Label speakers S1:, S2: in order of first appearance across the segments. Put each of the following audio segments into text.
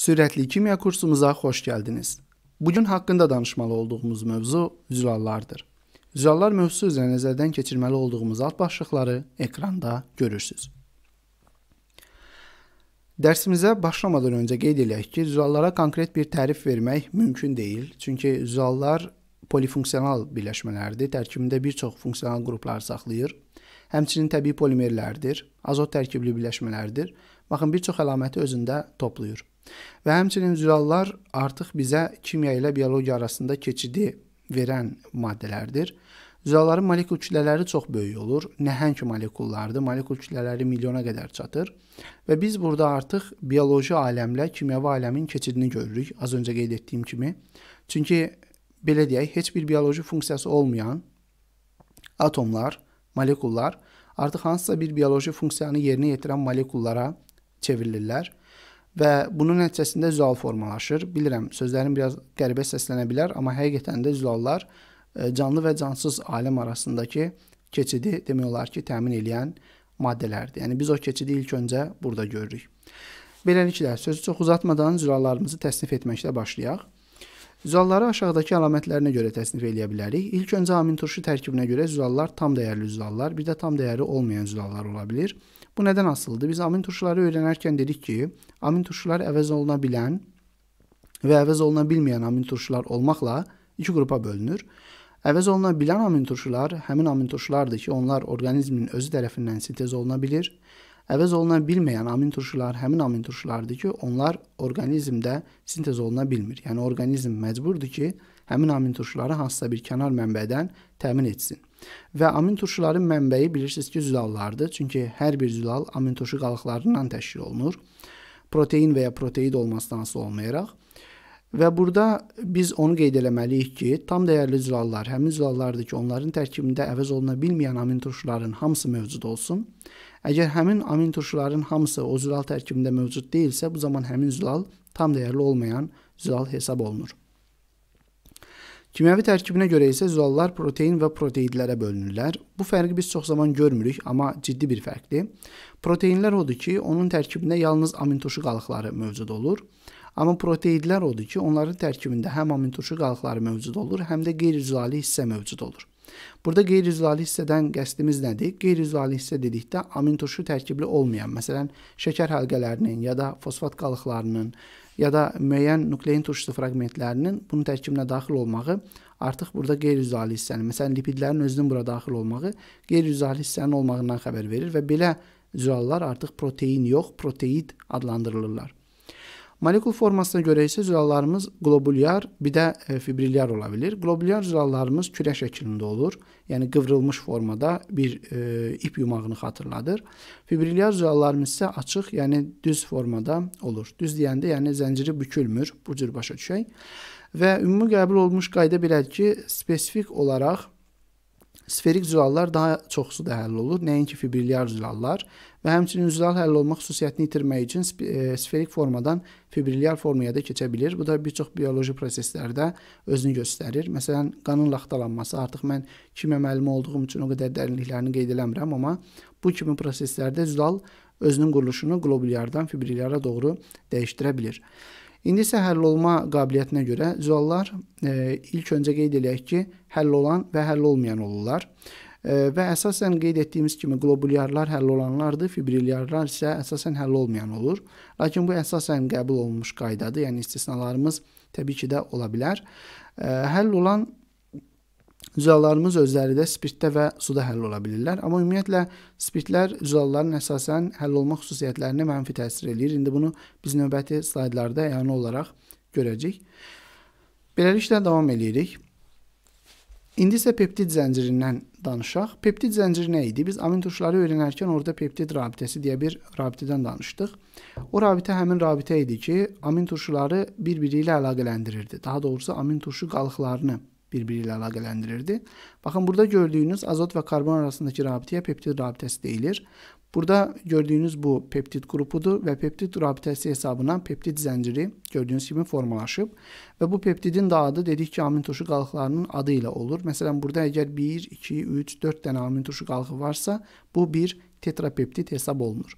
S1: Sürətli kimya kursumuza xoş gəldiniz. Bu gün haqqında danışmalı olduğumuz mövzu zülallardır. Zülallar mövzusu üzrə nəzərdən keçirməli olduğumuz alt başlıqları ekranda görürsüz. Dərsimizə başlamadan öncə qeyd eləyək ki, zülallara konkret bir tərif vermək mümkün deyil. Çünki zülallar polifunksional birləşmələrdir. Tərkibində bir çox funksional qruplar saxlayır Həmçinin təbii polimerlərdir, azot tərkibli birləşmələrdir. Baxın, bir çox əlaməti özündə toplayır. Və həmçinin zülallar artıq bizə kimya ilə biologiya arasında keçidi verən maddələrdir. Zülalların molekul kütlələri çox böyük olur. Nəhəng molekullardır. Molekul kütlələri milyona qədər çatır. Və biz burada artıq bioloji aləmlə kimyəvi aləmin keçidini görürük. Az öncə qeyd etdiyim kimi. Çünki belə deyək, heç bir bioloji funksiyası olmayan atomlar molekullar artıq hansısa bir bioloji funksiyanı yerinə yetirən molekullara çevrilirlər və bunun nəticəsində züal formalaşır. Bilirəm, sözlərim biraz qəribə səslənə bilər, amma həqiqətən də zülallar e, canlı və cansız aləm arasındakı keçidi demək olar ki, təmin edən maddələrdir. Yəni biz o keçidi ilk öncə burada görürük. Beləliklə, sözü çox uzatmadan zülallarımızı təsnif etməklə başlayaq. Zülalları aşağıdakı əlamətlərinə görə təsnif eləyə bilərik. İlk öncə amin turşu tərkibinə görə zülallar tam dəyərli zülallar, bir də tam dəyəri olmayan zülallar ola bilər. Bu nədən asılıdır? Biz amin turşuları öyrənərkən dedik ki, amin turşular əvəz oluna bilən və əvəz oluna bilməyən amin turşular olmaqla iki qrupa bölünür. Əvəz oluna bilən amin turşular həmin amin turşulardır ki, onlar orqanizmin özü tərəfindən sintez oluna bilir əvəz oluna bilməyən amin turşular həmin amin turşulardır ki, onlar orqanizmdə sintez oluna bilmir. Yəni orqanizm məcburdur ki, həmin amin turşuları hansısa bir kənar mənbədən təmin etsin. Və amin turşuların mənbəyi bilirsiniz ki, zülallardır. Çünki hər bir zülal amin turşu qalıqlarından təşkil olunur. Protein və ya proteid olmasından asılı olmayaraq. Və burada biz onu qeyd eləməliyik ki, tam dəyərli zülallar həmin zülallardır ki, onların tərkibində əvəz oluna bilməyən amin turşuların hamısı mövcud olsun Əgər həmin amin turşuların hamısı o zülal tərkibində mövcud deyilsə, bu zaman həmin zülal tam dəyərli olmayan zülal hesab olunur. Kimyəvi tərkibinə görə isə zülallar protein və proteidlərə bölünürlər. Bu fərqi biz çox zaman görmürük, amma ciddi bir fərqdir. Proteinlər odur ki, onun tərkibində yalnız amin turşu qalıqları mövcud olur. Amma proteidlər odur ki, onların tərkibində həm amin turşu qalıqları mövcud olur, həm də qeyri-zülali hissə mövcud olur. Burada qeyri-zülalı hissədən qəsdimiz nədir? Qeyri-zülalı hissə dedikdə amin turşu tərkibli olmayan, məsələn, şəkər həlqələrinin ya da fosfat qalıqlarının ya da müəyyən nuklein turşusu fraqmentlərinin bunun tərkibinə daxil olmağı artıq burada qeyri-zülalı hissənin, məsələn, lipidlərin özünün bura daxil olmağı qeyri-zülalı hissənin olmağından xəbər verir və belə zülallar artıq protein yox, proteid adlandırılırlar. Molekul formasına görə isə zülallarımız globulyar, bir də e, fibrilyar ola bilir. Globulyar zülallarımız kürə şəklində olur. Yəni qıvrılmış formada bir e, ip yumağını xatırladır. Fibrilyar zülallarımız isə açıq, yəni düz formada olur. Düz deyəndə yəni zənciri bükülmür. Bu cür başa düşək. Və ümumi qəbul olunmuş qayda belədir ki, spesifik olaraq sferik zülallar daha çoxsu da həll olur, nəinki fibrilyar zülallar və həmçinin zülal həll olma xüsusiyyətini itirmək üçün e, sferik formadan fibrilyar formaya da keçə bilir. Bu da bir çox bioloji proseslərdə özünü göstərir. Məsələn, qanın laxtalanması, artıq mən kimya müəllimi olduğum üçün o qədər dərinliklərini qeyd eləmirəm, amma bu kimi proseslərdə zülal özünün quruluşunu globulyardan fibrilyara doğru dəyişdirə bilir. İndi isə həll olma qabiliyyətinə görə zülallar e, ilk öncə qeyd eləyək ki, həll olan və həll olmayan olurlar. E, və əsasən qeyd etdiyimiz kimi globulyarlar həll olanlardır, fibrilyarlar isə əsasən həll olmayan olur. Lakin bu əsasən qəbul olunmuş qaydadır, yəni istisnalarımız təbii ki də ola bilər. E, həll olan Zülallarımız özləri də spirtdə və suda həll ola bilirlər. Amma ümumiyyətlə spirtlər zülalların əsasən həll olma xüsusiyyətlərinə mənfi təsir eləyir. İndi bunu biz növbəti slaydlarda əyanə yəni olaraq görəcəyik. Beləliklə davam eləyirik. İndi isə peptid zəncirindən danışaq. Peptid zənciri nə idi? Biz amin turşuları öyrənərkən orada peptid rabitəsi deyə bir rabitədən danışdıq. O rabitə həmin rabitə idi ki, amin turşuları bir-biri ilə əlaqələndirirdi. Daha doğrusu amin turşu qalıqlarını birbiriyle alakalendirirdi. Bakın burada gördüğünüz azot ve karbon arasındaki rabiteye peptit rabitesi değilir. Burada gördüğünüz bu peptit grupudur ve peptit rabitesi hesabına peptit zinciri gördüğünüz gibi formalaşıp ve bu peptidin de adı dedik ki amin turşu kalıqlarının adıyla olur. Mesela burada eğer 1, 2, 3, 4 tane amin turşu kalıqı varsa bu bir tetrapeptit hesap olunur.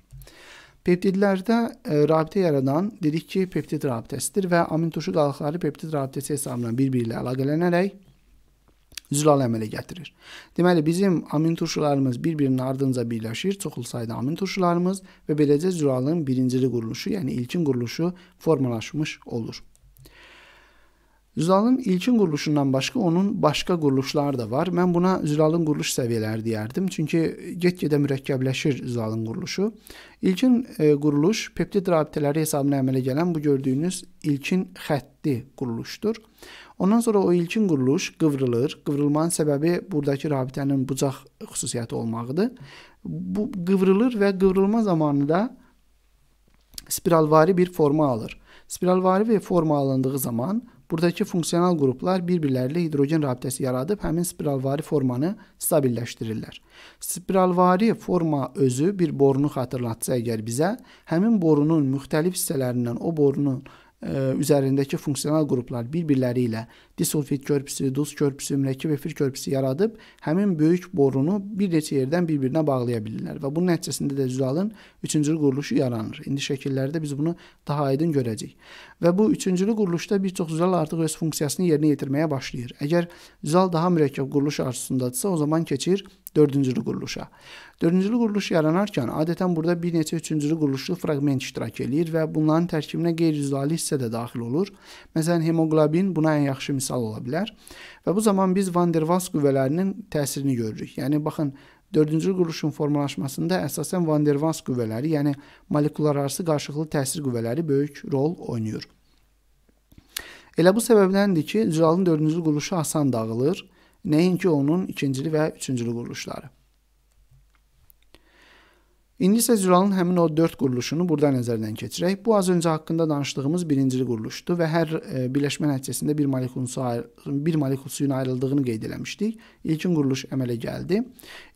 S1: Peptidlərdə e, rabitə yaradan dedik ki, peptid rabitəsidir və amin turşu qalıqları peptid rabitəsi hesabına bir-biri ilə əlaqələnərək zülal əmələ gətirir. Deməli, bizim amin turşularımız bir-birinin ardınca birləşir, çoxlu sayda amin turşularımız və beləcə zülalın birincili quruluşu, yəni ilkin quruluşu formalaşmış olur. Zülalın ilkin quruluşundan başqa onun başqa quruluşları da var. Mən buna Zülalın quruluş səviyyələri deyərdim. Çünki get-gedə mürəkkəbləşir Zülalın quruluşu. İlkin e, quruluş peptid rabitələri hesabına əmələ gələn bu gördüyünüz ilkin xətti quruluşdur. Ondan sonra o ilkin quruluş qıvrılır. Qıvrılmanın səbəbi burdakı rabitənin bucaq xüsusiyyəti olmağıdır. Bu qıvrılır və qıvrılma zamanında spiralvari bir forma alır. Spiralvari bir forma alındığı zaman Buradakı funksional qruplar bir-birləri ilə hidrogen rabitəsi yaradıb həmin spiralvari formanı stabilləşdirirlər. Spiralvari forma özü bir borunu xatırlatsa əgər bizə, həmin borunun müxtəlif hissələrindən o borunun ə, e, üzərindəki funksional qruplar bir-birləri ilə disulfit körpüsü, duz körpüsü, mürəkkəb efir körpüsü yaradıb həmin böyük borunu bir neçə yerdən bir-birinə bağlaya bilirlər və bunun nəticəsində də zülalın üçüncü quruluşu yaranır. İndi şəkillərdə biz bunu daha aydın görəcəyik və bu üçüncülü quruluşda bir çox züzal artıq öz funksiyasını yerinə yetirməyə başlayır. Əgər züzal daha mürəkkəb quruluş arzusundadırsa, o zaman keçir dördüncülü quruluşa. Dördüncülü quruluş yaranarkən adətən burada bir neçə üçüncülü quruluşlu fraqment iştirak eləyir və bunların tərkibinə qeyri-züzali hissə də daxil olur. Məsələn, hemoqlobin buna ən yaxşı misal ola bilər. Və bu zaman biz Van der Waals qüvvələrinin təsirini görürük. Yəni baxın, Dördüncü quruluşun formalaşmasında əsasən Van der Waals qüvvələri, yəni molekular arası qarşılıqlı təsir qüvvələri böyük rol oynayır. Elə bu səbəbdəndir ki, Cülalın dördüncü quruluşu asan dağılır, nəinki onun ikincili və üçüncülü quruluşları. İndi isə Zülalın həmin o 4 quruluşunu burada nəzərdən keçirək. Bu az öncə haqqında danışdığımız birinci quruluşdur və hər e, birləşmə nəticəsində bir molekul su bir molekul suyun ayrıldığını qeyd eləmişdik. İlkin quruluş əmələ gəldi.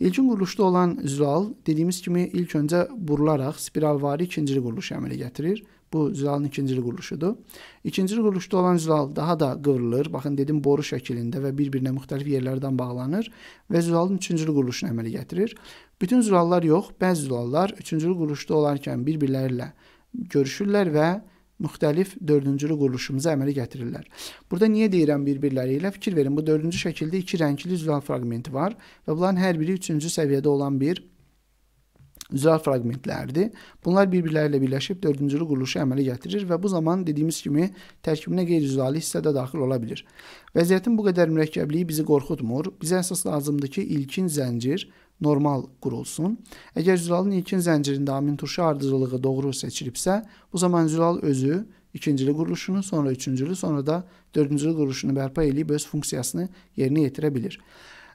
S1: İlkin quruluşda olan Zülal dediyimiz kimi ilk öncə burularaq spiralvari ikinci quruluşu əmələ gətirir. Bu Zülalın ikinci quruluşudur. İkinci quruluşda olan Zülal daha da qıvrılır. Baxın dedim boru şəklində və bir-birinə müxtəlif yerlərdən bağlanır və Zülalın üçüncü quruluşunu əmələ gətirir. Bütün zülallar yox, bəzi zülallar üçüncülü quruluşda olarkən bir-birləri ilə görüşürlər və müxtəlif dördüncülü quruluşumuza əmələ gətirirlər. Burada niyə deyirəm bir-birləri ilə? Fikir verin, bu dördüncü şəkildə iki rəngli zülal fraqmenti var və bunların hər biri üçüncü səviyyədə olan bir zülal fraqmentləridir. Bunlar bir-birləri ilə birləşib dördüncülü quruluşu əmələ gətirir və bu zaman dediyimiz kimi tərkibinə qeyri-zülali hissə də daxil ola bilir. Vəziyyətin bu qədər mürəkkəbliyi bizi qorxutmur. Bizə əsas lazımdır ki, ilkin zəncir normal qurulsun. Əgər Zülalın ilkin zəncirində amin turşu ardıcılığı doğru seçilibsə, bu zaman Zülal özü ikincili quruluşunu, sonra üçüncülü, sonra da dördüncülü quruluşunu bərpa edib öz funksiyasını yerinə yetirə bilir.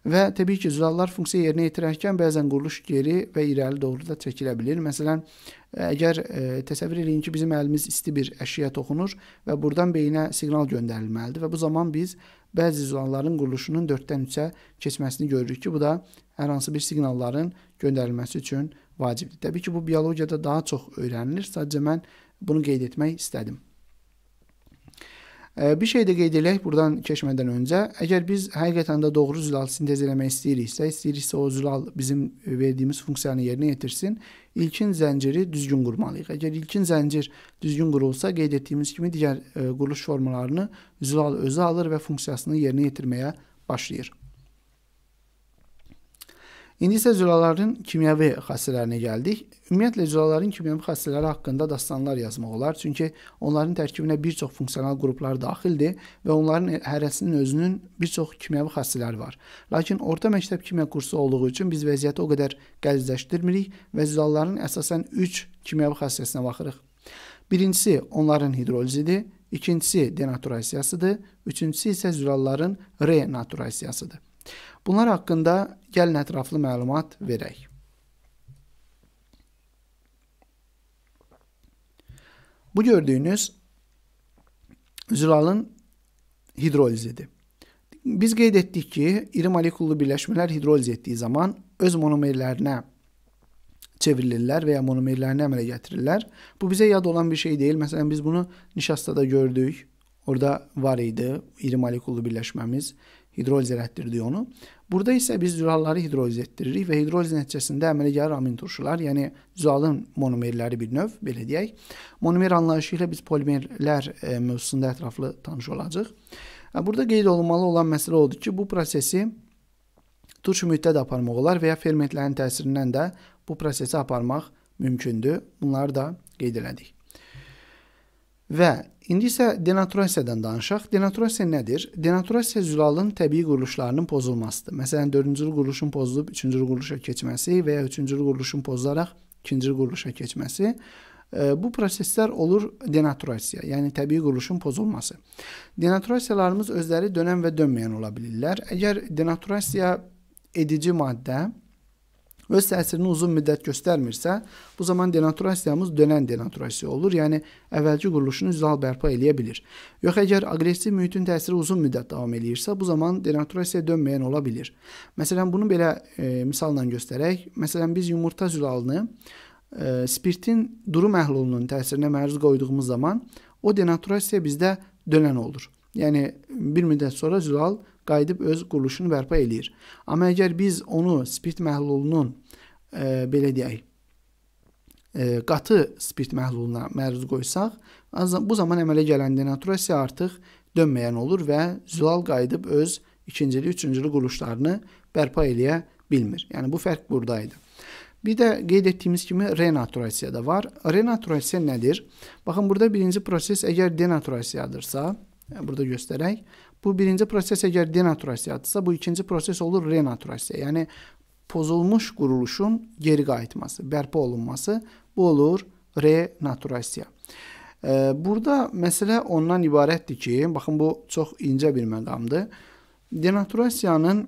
S1: Və təbii ki, zülallar funksiya yerinə yetirərkən bəzən quruluş geri və irəli doğru da çəkilə bilir. Məsələn, əgər e, təsəvvür eləyin ki, bizim əlimiz isti bir əşyaya toxunur və burdan beyinə siqnal göndərilməlidir və bu zaman biz bəzi izolanların quruluşunun 4-dən 3-ə keçməsini görürük ki, bu da hər hansı bir siqnalların göndərilməsi üçün vacibdir. Təbii ki, bu biologiyada daha çox öyrənilir. Sadəcə mən bunu qeyd etmək istədim. Bir şey də qeyd eləyək burdan keçmədən öncə. Əgər biz həqiqətən də doğru zülal sintez eləmək istəyiriksə, istəyiriksə o zülal bizim verdiyimiz funksiyanı yerinə yetirsin, ilkin zənciri düzgün qurmalıyıq. Əgər ilkin zəncir düzgün qurulsa, qeyd etdiyimiz kimi digər e, quruluş formalarını zülal özü alır və funksiyasını yerinə yetirməyə başlayır. İndi isə cüraların kimyəvi xassələrinə gəldik. Ümumiyyətlə cüraların kimyəvi xassələri haqqında dastanlar yazmaq olar. Çünki onların tərkibinə bir çox funksional qruplar daxildir və onların hərəsinin özünün bir çox kimyəvi xassələri var. Lakin orta məktəb kimya kursu olduğu üçün biz vəziyyəti o qədər qəlizləşdirmirik və cüraların əsasən 3 kimyəvi xassəsinə baxırıq. Birincisi onların hidrolizidir, ikincisi denaturasiyasıdır, üçüncüsü isə zülalların renaturasiyasıdır. Bunlar haqqında gəlin ətraflı məlumat verək. Bu gördüyünüz zülalın hidrolizidir. Biz qeyd etdik ki, iri molekullu birləşmələr hidroliz etdiyi zaman öz monomerlərinə çevrilirlər və ya monomerlərini əmələ gətirirlər. Bu bizə yad olan bir şey deyil. Məsələn, biz bunu nişastada gördük. Orada var idi iri molekullu birləşməmiz hidrolizə etdirdik onu. Burada isə biz zülalları hidrolizə etdiririk və hidroliz nəticəsində əmələ gəlir amin turşular, yəni zülalın monomerləri bir növ, belə deyək. Monomer anlayışı ilə biz polimerlər e, mövzusunda ətraflı tanış olacağıq. E, burada qeyd olunmalı olan məsələ odur ki, bu prosesi turş mühitdə də aparmaq olar və ya fermentlərin təsirindən də bu prosesi aparmaq mümkündür. Bunları da qeyd elədik. Və indi isə denaturasiyadan danışaq. Denaturasiya nədir? Denaturasiya zülalın təbii quruluşlarının pozulmasıdır. Məsələn, 4-cü quruluşun pozulub 3-cü quruluşa keçməsi və ya 3-cü quruluşun pozularaq 2-ci quruluşa keçməsi e, bu proseslər olur denaturasiya, yəni təbii quruluşun pozulması. Denaturasiyalarımız özləri dönən və dönməyən ola bilirlər. Əgər denaturasiya edici maddə öz təsirini uzun müddət göstərmirsə, bu zaman denaturasiyamız dönən denaturasiya olur. Yəni əvvəlki quruluşunu zal bərpa eləyə bilir. Yox əgər aqressiv mühitin təsiri uzun müddət davam eləyirsə, bu zaman denaturasiya dönməyən ola bilir. Məsələn, bunu belə e, misalla göstərək. Məsələn, biz yumurta zülalını e, spirtin duru məhlulunun təsirinə məruz qoyduğumuz zaman o denaturasiya bizdə dönən olur. Yəni bir müddət sonra zülal qayıdıb öz quruluşunu bərpa eləyir. Amma əgər biz onu spirt məhlulunun e, belə deyək, e, qatı spirt məhluluna məruz qoysaq, bu zaman əmələ gələn denaturasiya artıq dönməyən olur və zülal qayıdıb öz ikincili, üçüncülü quruluşlarını bərpa eləyə bilmir. Yəni bu fərq burdaydı. Bir də qeyd etdiyimiz kimi renaturasiya da var. Renaturasiya nədir? Baxın burada birinci proses əgər denaturasiyadırsa, Hə, burada göstərək. Bu birinci proses əgər denaturasiyadırsa, bu ikinci proses olur renaturasiya. Yəni pozulmuş quruluşun geri qayıtması, bərpa olunması, bu olur renaturasiya. Burada məsələ ondan ibarətdir ki, baxın bu çox incə bir məqamdır. Denaturasiyanın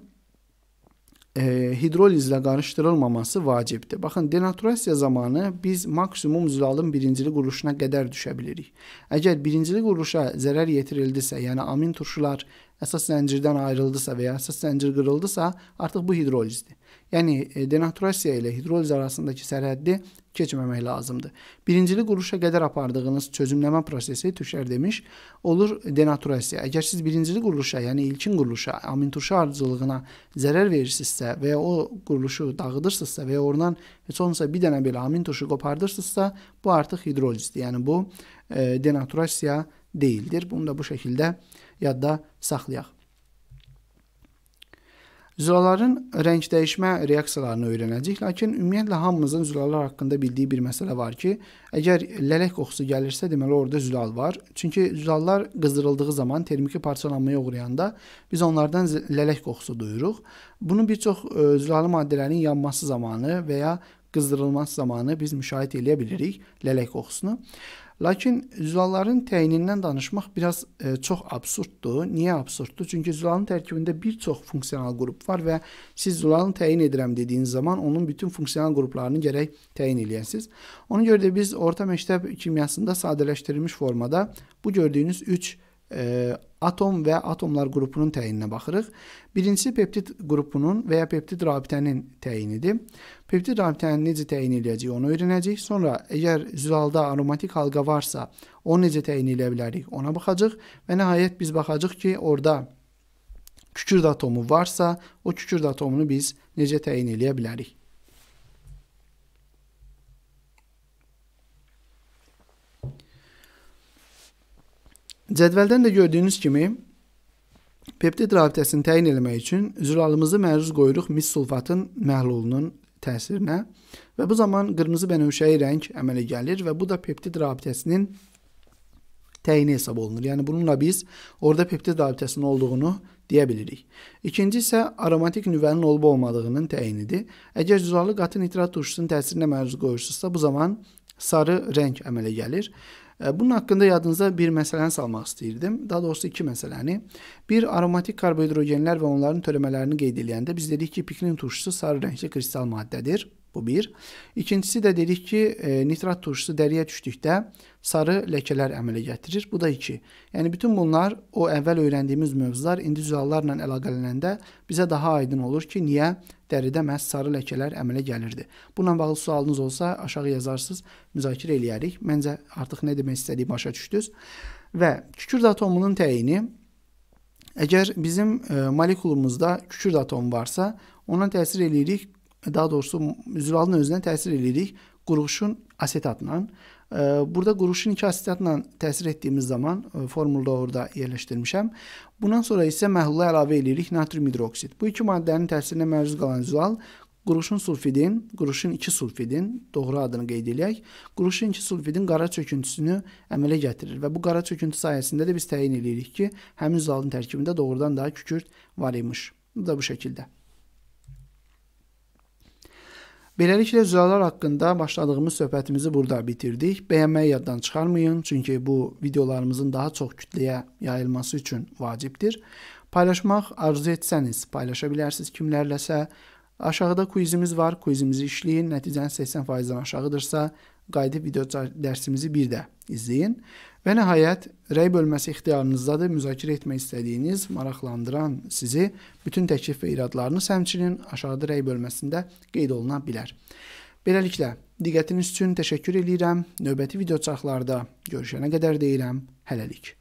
S1: e, hidrolizlə qarışdırılmaması vacibdir. Baxın, denaturasiya zamanı biz maksimum zülalın birincili quruluşuna qədər düşə bilirik. Əgər birincili quruluşa zərər yetirildisə, yəni amin turşular əsas zəncirdən ayrıldısa və ya əsas zəncir qırıldısa, artıq bu hidrolizdir. Yəni e, denaturasiya ilə hidroliz arasındakı sərhəddi keçməmək lazımdır. Birincili quruluşa qədər apardığınız çözümləmə prosesi Tüşər demiş, olur denaturasiya. Əgər siz birincili quruluşa, yəni ilkin quruluşa, amin turşu ardıcılığına zərər verirsinizsə və ya o quruluşu dağıdırsınızsa və ya oradan heç olmasa bir dənə belə amin turşu qopardırsınızsa, bu artıq hidrolizdir. Yəni bu e, denaturasiya deyildir. Bunu da bu şəkildə yadda saxlayaq. Zülaların rəng dəyişmə reaksiyalarını öyrənəcəyik, lakin ümumiyyətlə hamımızın zülalar haqqında bildiyi bir məsələ var ki, əgər lələk qoxusu gəlirsə, deməli orada zülal var. Çünki zülallar qızdırıldığı zaman termiki parçalanmaya uğrayanda biz onlardan lələk qoxusu duyuruq. Bunu bir çox e, zülalı maddələrin yanması zamanı və ya qızdırılması zamanı biz müşahidə edə bilirik lələk qoxusunu. Lakin zülalların təyinindən danışmaq biraz e, çox absurddur. Niyə absurddur? Çünki zülalın tərkibində bir çox funksional qrup var və siz zülalını təyin edirəm dediyiniz zaman onun bütün funksional qruplarını gərək təyin eləyəsiniz. Ona görə də biz orta məktəb kimyasında sadələşdirilmiş formada bu gördüyünüz 3 e, atom və atomlar qrupunun təyinə baxırıq. Birincisi peptid qrupunun və ya peptid rabitənin təyinidir. Peptid rabitəni necə təyin edəcəyik, onu öyrənəcəyik. Sonra əgər zülalda aromatik halqa varsa, onu necə təyin edə bilərik, ona baxacağıq və nəhayət biz baxacağıq ki, orada kükürt atomu varsa, o kükürt atomunu biz necə təyin edə bilərik. Cədvəldən də gördüyünüz kimi peptid rabitəsini təyin etmək üçün zülalımızı məruz qoyuruq mis sulfatın məhlulunun təsirinə və bu zaman qırmızı bənövşəyi rəng əmələ gəlir və bu da peptid rabitəsinin təyini hesab olunur. Yəni bununla biz orada peptid rabitəsinin olduğunu deyə bilirik. İkinci isə aromatik nüvənin olub olmadığının təyinidir. Əgər zülalı qatı nitrat turşusunun təsirinə məruz qoyursunuzsa, bu zaman sarı rəng əmələ gəlir Bunun haqqında yadınıza bir məsələni salmaq istəyirdim. Daha doğrusu iki məsələni. Bir aromatik karbohidrogenlər və onların törəmələrini qeyd edəndə biz dedik ki, pikrin turşusu sarı rəngli kristal maddədir. Bu bir. İkincisi də dedik ki, e, nitrat turşusu dəriyə düşdükdə sarı ləkələr əmələ gətirir. Bu da iki. Yəni bütün bunlar o əvvəl öyrəndiyimiz mövzular indi zülallarla əlaqələnəndə bizə daha aydın olur ki, niyə dəridə məhz sarı ləkələr əmələ gəlirdi. Bununla bağlı sualınız olsa aşağı yazarsınız, müzakirə eləyərik. Məncə artıq nə demək istədiyimi başa düşdünüz. Və kükürt atomunun təyini Əgər bizim e, molekulumuzda kükürt atomu varsa, ona təsir eləyirik daha doğrusu zülalın özünə təsir edirik qurğuşun asetatla. Burada qurğuşun iki asetatla təsir etdiyimiz zaman e, formulda orada yerləşdirmişəm. Bundan sonra isə məhlula əlavə edirik natrium hidroksid. Bu iki maddənin təsirinə məruz qalan zülal Quruşun sulfidin, quruşun 2 sulfidin, doğru adını qeyd eləyək, quruşun 2 sulfidin qara çöküntüsünü əmələ gətirir və bu qara çöküntü sayəsində də biz təyin edirik ki, həmin zalın tərkibində doğrudan daha kükürt var imiş. Bu da bu şəkildə. Beləliklə cüzalar haqqında başladığımız söhbətimizi burada bitirdik. Bəyənməyi yaddan çıxarmayın, çünki bu videolarımızın daha çox kütləyə yayılması üçün vacibdir. Paylaşmaq arzu etsəniz, paylaşa bilərsiniz kimlərləsə. Aşağıda quizimiz var. Quizimizi işləyin. Nəticəniz 80%-dən aşağıdırsa, qayıdıb video dərsimizi bir də izləyin. Və nəhayət rəy bölməsi ixtiyarınızdadır. Müzakirə etmək istədiyiniz, maraqlandıran sizi bütün təklif və iradlarınız həmçinin aşağıda rəy bölməsində qeyd oluna bilər. Beləliklə, diqqətiniz üçün təşəkkür edirəm. Növbəti video çarxlarda görüşənə qədər deyirəm. Hələlik.